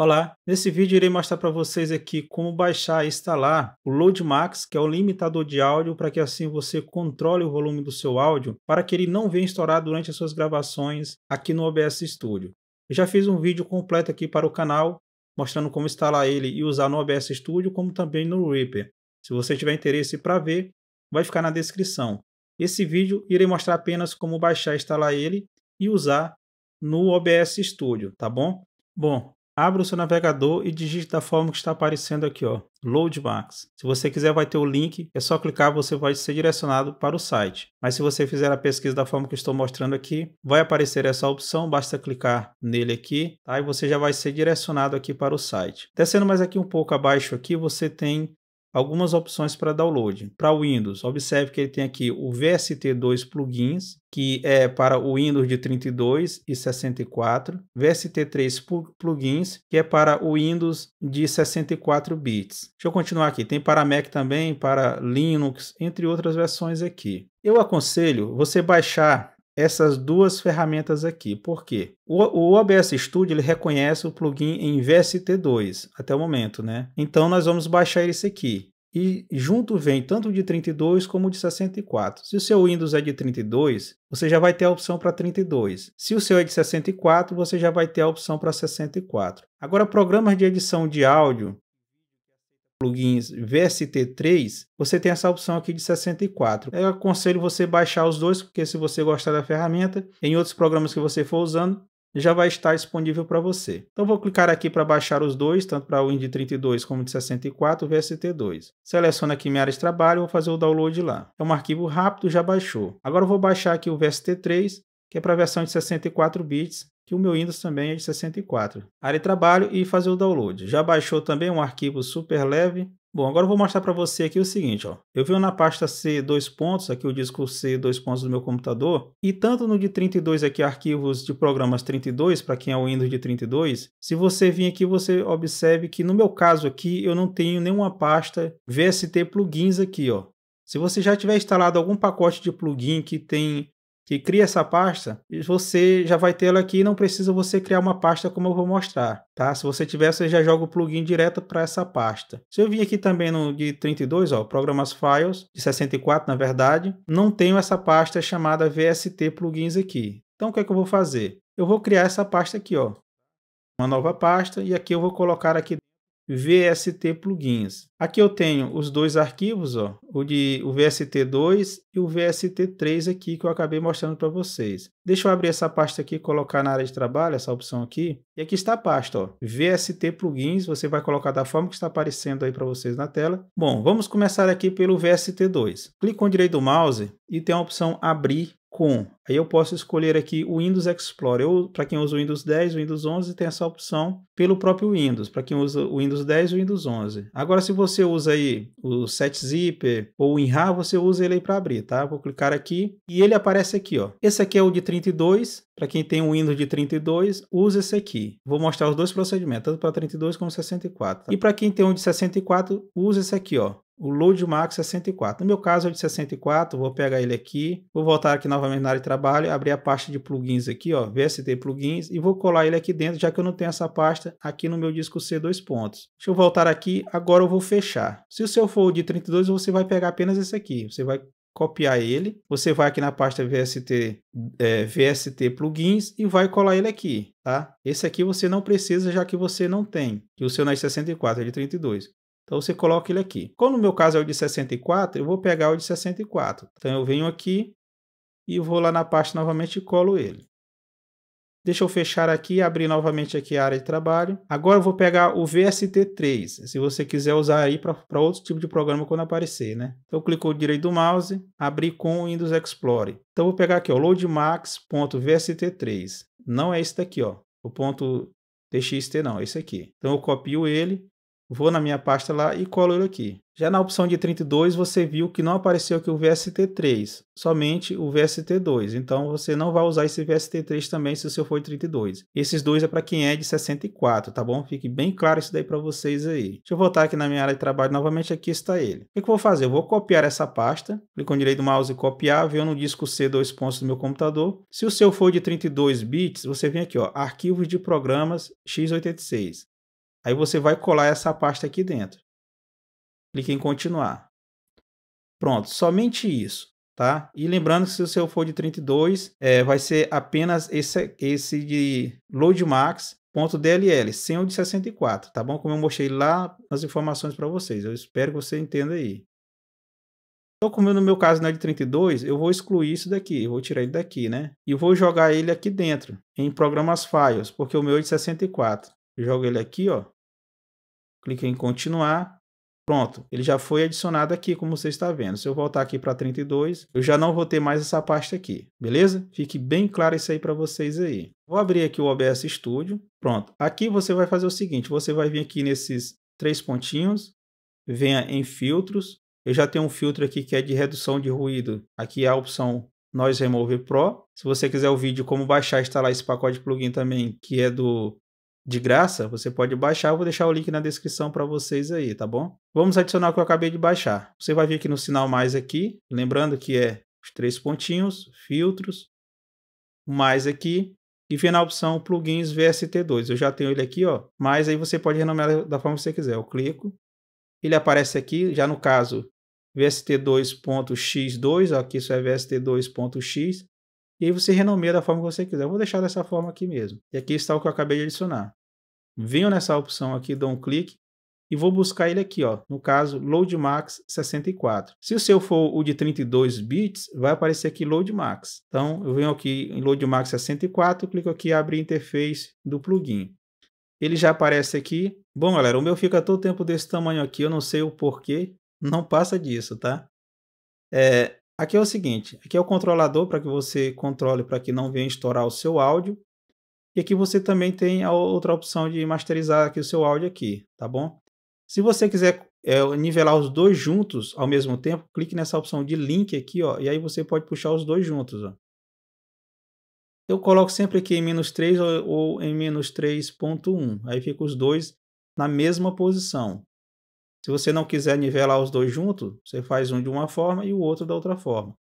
Olá, nesse vídeo irei mostrar para vocês aqui como baixar e instalar o Loadmax, que é o limitador de áudio, para que assim você controle o volume do seu áudio, para que ele não venha estourar durante as suas gravações aqui no OBS Studio. Eu já fiz um vídeo completo aqui para o canal, mostrando como instalar ele e usar no OBS Studio, como também no Reaper. Se você tiver interesse para ver, vai ficar na descrição. Esse vídeo irei mostrar apenas como baixar e instalar ele e usar no OBS Studio, tá bom? Bom, abra o seu navegador e digite da forma que está aparecendo aqui, ó, Loadmax. Se você quiser, vai ter o link, é só clicar, você vai ser direcionado para o site. Mas se você fizer a pesquisa da forma que estou mostrando aqui, vai aparecer essa opção, basta clicar nele aqui, tá? E você já vai ser direcionado aqui para o site. Descendo mais aqui um pouco abaixo aqui, você tem algumas opções para download. Para Windows, observe que ele tem aqui o VST2 plugins, que é para o Windows de 32 e 64, VST3 plugins, que é para o Windows de 64 bits. Deixa eu continuar aqui, tem para Mac também, para Linux, entre outras versões aqui. Eu aconselho você baixar essas duas ferramentas aqui. Por quê? O, o OBS Studio ele reconhece o plugin em VST2 até o momento, né? Então nós vamos baixar esse aqui. E junto vem tanto de 32 como de 64. Se o seu Windows é de 32, você já vai ter a opção para 32. Se o seu é de 64, você já vai ter a opção para 64. Agora, programas de edição de áudio plugins VST3, você tem essa opção aqui de 64. Eu aconselho você baixar os dois, porque se você gostar da ferramenta, em outros programas que você for usando, já vai estar disponível para você. Então vou clicar aqui para baixar os dois, tanto para o de 32 como de 64 VST2. Seleciono aqui minha área de trabalho, vou fazer o download lá. É um arquivo rápido, já baixou. Agora vou baixar aqui o VST3, que é para a versão de 64 bits, que o meu Windows também é de 64. Área de trabalho e fazer o download. Já baixou também um arquivo super leve. Bom, agora eu vou mostrar para você aqui o seguinte, ó. Eu venho na pasta C dois pontos, aqui o disco C dois pontos do meu computador, e tanto no de 32 aqui arquivos de programas 32 para quem é o Windows de 32. Se você vir aqui, você observe que no meu caso aqui eu não tenho nenhuma pasta VST plugins aqui, ó. Se você já tiver instalado algum pacote de plugin que tem que cria essa pasta, você já vai ter ela aqui, não precisa você criar uma pasta como eu vou mostrar, tá? Se você tiver, você já joga o plugin direto para essa pasta. Se eu vim aqui também no de 32, ó, programas files, de 64 na verdade, não tenho essa pasta chamada VST plugins aqui. Então o que é que eu vou fazer? Eu vou criar essa pasta aqui, ó, uma nova pasta e aqui eu vou colocar aqui VST plugins. Aqui eu tenho os dois arquivos, ó, o de o VST2 e o VST3 aqui que eu acabei mostrando para vocês. Deixa eu abrir essa pasta aqui, colocar na área de trabalho, essa opção aqui. E aqui está a pasta, ó, VST plugins, você vai colocar da forma que está aparecendo aí para vocês na tela. Bom, vamos começar aqui pelo VST2. Clique com o direito do mouse e tem a opção abrir com. Aí eu posso escolher aqui o Windows Explorer. Para quem usa o Windows 10, o Windows 11 tem essa opção pelo próprio Windows. Para quem usa o Windows 10 e o Windows 11. Agora, se você usa aí o 7zip ou o WinRAR, você usa ele aí para abrir, tá? Vou clicar aqui e ele aparece aqui, ó. Esse aqui é o de 32. Para quem tem um Windows de 32, usa esse aqui. Vou mostrar os dois procedimentos, tanto para 32 como 64. Tá? E para quem tem um de 64, usa esse aqui, ó o Load Max 64. No meu caso é de 64, vou pegar ele aqui, vou voltar aqui novamente na área de trabalho trabalho, abrir a pasta de plugins aqui, ó, VST plugins, e vou colar ele aqui dentro, já que eu não tenho essa pasta aqui no meu disco C dois pontos. Deixa eu voltar aqui, agora eu vou fechar. Se o seu for de 32, você vai pegar apenas esse aqui. Você vai copiar ele, você vai aqui na pasta VST, é, VST plugins e vai colar ele aqui, tá? Esse aqui você não precisa, já que você não tem, que o seu não é de 64, é de 32. Então você coloca ele aqui. Como no meu caso é o de 64, eu vou pegar o de 64. Então eu venho aqui, e vou lá na pasta novamente e colo ele. Deixa eu fechar aqui, abrir novamente aqui a área de trabalho. Agora eu vou pegar o VST3, se você quiser usar aí para outro tipo de programa quando aparecer, né? Então eu clico direito do mouse, abrir com o Windows Explorer. Então eu vou pegar aqui, ó, loadmax.vst3. Não é esse daqui, ó, o ponto .txt não, é esse aqui. Então eu copio ele vou na minha pasta lá e colo ele aqui. Já na opção de 32, você viu que não apareceu aqui o VST3, somente o VST2. Então, você não vai usar esse VST3 também se o seu for 32. Esses dois é para quem é de 64, tá bom? Fique bem claro isso daí para vocês aí. Deixa eu voltar aqui na minha área de trabalho novamente, aqui está ele. O que, é eu vou fazer? Eu vou copiar essa pasta, clico no direito do mouse e copiar, veio no disco C, dois pontos do meu computador. Se o seu for de 32 bits, você vem aqui, ó, arquivos de programas x86. Aí você vai colar essa pasta aqui dentro. Clique em continuar. Pronto, somente isso, tá? E lembrando que se o seu for de 32, é, vai ser apenas esse, esse de loadmax.dll, sem o de 64, tá bom? Como eu mostrei lá nas informações para vocês. Eu espero que você entenda aí. Então, como no meu caso não é de 32, eu vou excluir isso daqui, eu vou tirar ele daqui, né? E vou jogar ele aqui dentro, em programas files, porque o meu é de 64. Eu jogo ele aqui, ó, Clique em continuar. Pronto, ele já foi adicionado aqui, como você está vendo. Se eu voltar aqui para 32, eu já não vou ter mais essa pasta aqui, beleza? Fique bem claro isso aí para vocês aí. Vou abrir aqui o OBS Studio. Pronto, aqui você vai fazer o seguinte, você vai vir aqui nesses três pontinhos, venha em filtros. Eu já tenho um filtro aqui que é de redução de ruído. Aqui é a opção Noise Remover Pro. Se você quiser o vídeo como baixar e instalar esse pacote de plugin também, que é do de graça, você pode baixar. Eu vou deixar o link na descrição para vocês aí, tá bom? Vamos adicionar o que eu acabei de baixar. Você vai vir aqui no sinal mais aqui, lembrando que é os três pontinhos, filtros, mais aqui e vem na opção plugins VST2. Eu já tenho ele aqui, ó, mas aí você pode renomear da forma que você quiser. Eu clico, ele aparece aqui, já no caso VST2.x2, aqui isso é VST2.x, e aí você renomeia da forma que você quiser. Eu vou deixar dessa forma aqui mesmo. E aqui está o que eu acabei de adicionar venho nessa opção aqui, dou um clique e vou buscar ele aqui, ó, no caso Loadmax 64. Se o seu for o de 32 bits, vai aparecer aqui Loadmax. Então eu venho aqui em Loadmax 64, clico aqui em abrir interface do plugin. Ele já aparece aqui. Bom, galera, o meu fica todo tempo desse tamanho aqui, eu não sei o porquê, não passa disso, tá? É, aqui é o seguinte, aqui é o controlador para que você controle para que não venha estourar o seu áudio. E aqui você também tem a outra opção de masterizar aqui o seu áudio aqui, tá bom? Se você quiser é, nivelar os dois juntos ao mesmo tempo, clique nessa opção de link aqui, ó, e aí você pode puxar os dois juntos, ó. Eu coloco sempre aqui em menos 3 ou, ou em menos 3.1, aí fica os dois na mesma posição. Se você não quiser nivelar os dois juntos, você faz um de uma forma e o outro da outra forma.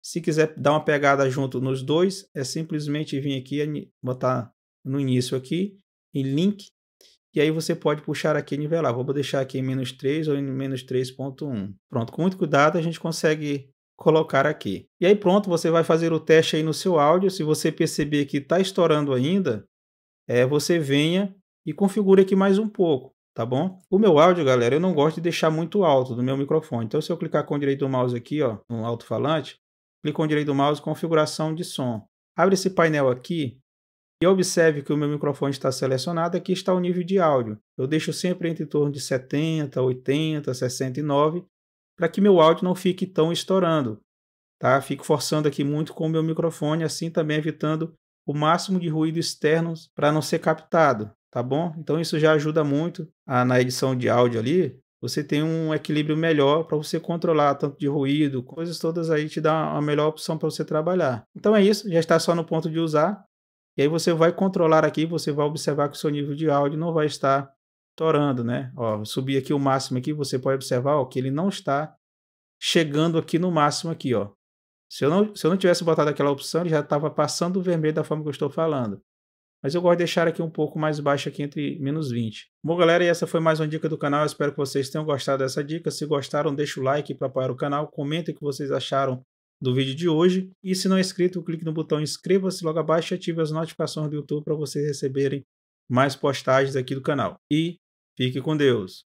Se quiser dar uma pegada junto nos dois, é simplesmente vir aqui e botar no início aqui, em link, e aí você pode puxar aqui e nivelar. Vou deixar aqui em menos 3 ou em menos 3.1. Pronto, com muito cuidado a gente consegue colocar aqui. E aí pronto, você vai fazer o teste aí no seu áudio. Se você perceber que está estourando ainda, é, você venha e configure aqui mais um pouco, tá bom? O meu áudio, galera, eu não gosto de deixar muito alto do meu microfone. Então se eu clicar com o direito do mouse aqui, ó, no alto-falante, clico com o direito do mouse, configuração de som. Abre esse painel aqui e observe que o meu microfone está selecionado, aqui está o nível de áudio. Eu deixo sempre entre torno de 70, 80, 69, para que meu áudio não fique tão estourando. Tá? Fico forçando aqui muito com o meu microfone, assim também evitando o máximo de ruído externo para não ser captado, tá bom? Então isso já ajuda muito a, ah, na edição de áudio ali, você tem um equilíbrio melhor para você controlar tanto de ruído, coisas todas aí te dá uma melhor opção para você trabalhar. Então é isso, já está só no ponto de usar. E aí você vai controlar aqui, você vai observar que o seu nível de áudio não vai estar torando, né? Ó, subir aqui o máximo aqui, você pode observar ó, que ele não está chegando aqui no máximo aqui, ó. Se eu não, se eu não tivesse botado aquela opção, ele já estava passando o vermelho da forma que eu estou falando. Mas eu gosto de deixar aqui um pouco mais baixo aqui entre menos 20. Bom, galera, e essa foi mais uma dica do canal. Eu espero que vocês tenham gostado dessa dica. Se gostaram, deixa o like para apoiar o canal. Comenta o que vocês acharam do vídeo de hoje. E se não é inscrito, clique no botão inscreva-se logo abaixo e ative as notificações do YouTube para vocês receberem mais postagens aqui do canal. E fique com Deus!